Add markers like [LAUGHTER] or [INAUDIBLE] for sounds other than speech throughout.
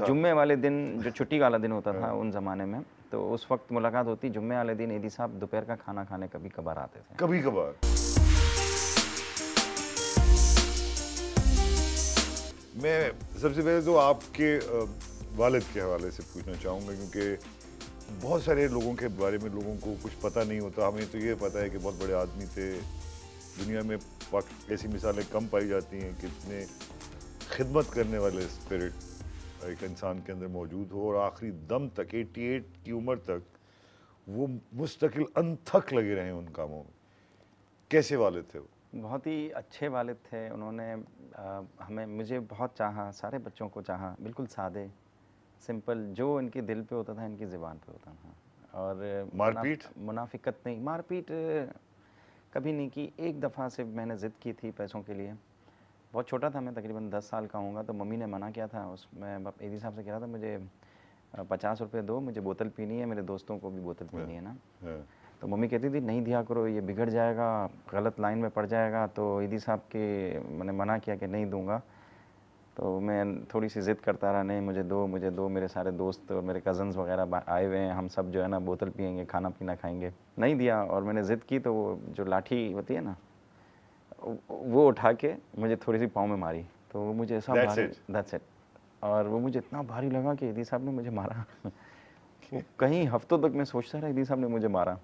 हाँ। जुम्मे वाले दिन जो छुट्टी वाला दिन होता था हाँ। उन ज़माने में तो उस वक्त मुलाकात होती जुम्मे वाले दिन एदी साहब दोपहर का खाना खाने कभी कभार आते थे कभी कभार मैं सबसे पहले तो आपके वालिद के हवाले से पूछना चाहूँगा क्योंकि बहुत सारे लोगों के बारे में लोगों को कुछ पता नहीं होता हमें तो ये पता है कि बहुत बड़े आदमी थे दुनिया में ऐसी मिसालें कम पाई जाती हैं कितने खिदमत करने वाले स्पिरिट एक इंसान के अंदर मौजूद हो और आखिरी दम तक 88 की उम्र तक वो मुस्तकिल अनथक लगे रहे उन कामों में कैसे वाले थे वो बहुत ही अच्छे वाले थे उन्होंने आ, हमें मुझे बहुत चाहा सारे बच्चों को चाहा बिल्कुल सादे सिंपल जो इनके दिल पे होता था इनकी ज़बान पे होता था और मारपीट मुनाफिकत नहीं मारपीट कभी नहीं की एक दफ़ा से मैंने ज़िद की थी पैसों के लिए बहुत छोटा था मैं तकरीबन दस साल का हूँ तो मम्मी ने मना किया था उसमें एदी साहब से कह रहा था मुझे पचास रुपये दो मुझे बोतल पीनी है मेरे दोस्तों को भी बोतल हाँ, पीनी है ना हाँ। तो मम्मी कहती थी नहीं दिया करो ये बिगड़ जाएगा गलत लाइन में पड़ जाएगा तो ईदी साहब के मैंने मना किया कि नहीं दूंगा तो मैं थोड़ी सी ज़िद करता रहा नहीं मुझे दो मुझे दो मेरे सारे दोस्त और मेरे कज़न्स वगैरह आए हुए हैं हम सब जो है ना बोतल पियेंगे खाना पीना खाएंगे नहीं दिया और मैंने ज़िद की तो वो जो लाठी होती है ना वो उठा के मुझे थोड़ी सी पाँव में मारी तो वो मुझे ऐसा दैट्स इट और वो मुझे इतना भारी लगा कि यदि साहब ने मुझे मारा [LAUGHS] कहीं हफ्तों तक मैं सोचता रहा यदि साहब ने मुझे मारा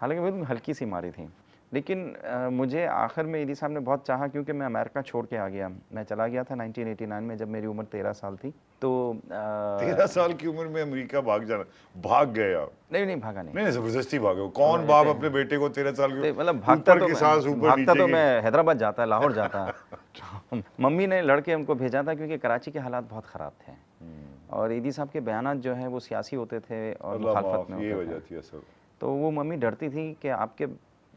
हालांकि बहुत हल्की सी मारी थी लेकिन आ, मुझे आखिर में ईदी साहब ने बहुत चाहा क्योंकि मैं अमेरिका छोड़ के आ गया मैं चला गया था 1989 में जब मेरी उम्र तेरह साल थी तो तेरह साल की उम्र में अमेरिका भाग जाना भाग गए नहीं नहीं भागा नहीं नहीं जबरदस्ती भागे कौन बाप अपने बेटे को तेरह साल की मतलब भागता तो भागता तो मैं हैदराबाद जाता लाहौर [LAUGHS] जाता मम्मी ने लड़के हमको भेजा था क्योंकि कराची के हालात बहुत ख़राब थे हम्म। और ईदी साहब के बयान जो है वो सियासी होते थे और में होते थे तो वो मम्मी डरती थी कि आपके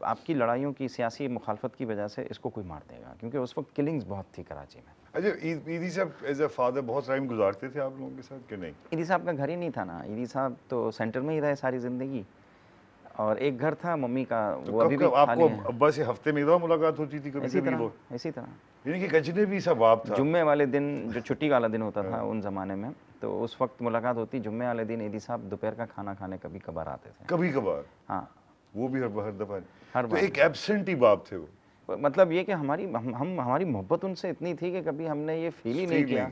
आपकी लड़ाइयों की सियासी मुखालफत की वजह से इसको कोई मार देगा क्योंकि उस वक्त किलिंग्स बहुत थी कराची में अच्छा ईदी साहब एज ए फादर बहुत टाइम गुजारते थे आप लोगों के साथ कि नहीं ईदी साहब का घर ही नहीं था ना ईदी साहब तो सेंटर में ही रहे सारी ज़िंदगी और एक घर था मम्मी का तो वो अभी भी आपको अब्बा से हफ्ते में मुलाकात होती थी कभी कभी तरह इसी तरह यानी कि गजने भी सब आप था जुम्मे वाले दिन जो छुट्टी वाला दिन होता हाँ। था उन ज़माने में तो उस वक्त मुलाकात होती जुम्मे वाले दिन ईदी साहब दोपहर का खाना खाने कभी कभार आते थे कभी कभार हाँ वो भी हर हर दफ़ा हर तो एक एबसेंट ही बाप थे वो मतलब ये कि हमारी हम, हम हमारी मोहब्बत उनसे इतनी थी कि कभी हमने ये फील ही नहीं किया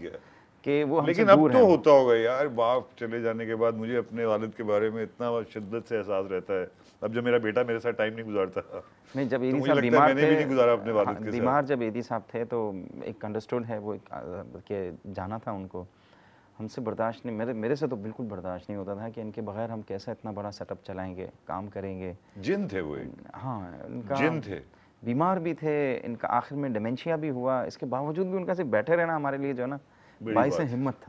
कि वो हमसे लेकिन दूर अब तो होता होगा यार बाप चले जाने के बाद मुझे अपने वालिद के बारे में इतना शिद्दत से एहसास रहता है अब जब मेरा बेटा मेरे साथ टाइम नहीं गुजारता नहीं जब तो एदी साहब बीमार थे भी नहीं गुजारा अपने हाँ, वालिद के बीमार जब एदी साहब थे तो एक अंडरस्टूड है वो एक जाना था उनको हमसे बर्दाश्त नहीं मेरे मेरे से तो बिल्कुल बर्दाश्त नहीं होता था कि इनके बगैर हम कैसा इतना बड़ा सेटअप चलाएंगे काम करेंगे जिन थे वो हाँ इनका जिन थे बीमार भी थे इनका आखिर में डिमेंशिया भी हुआ इसके बावजूद भी उनका सिर्फ बैठे रहना हमारे लिए जो है ना भाई से हिम्मत था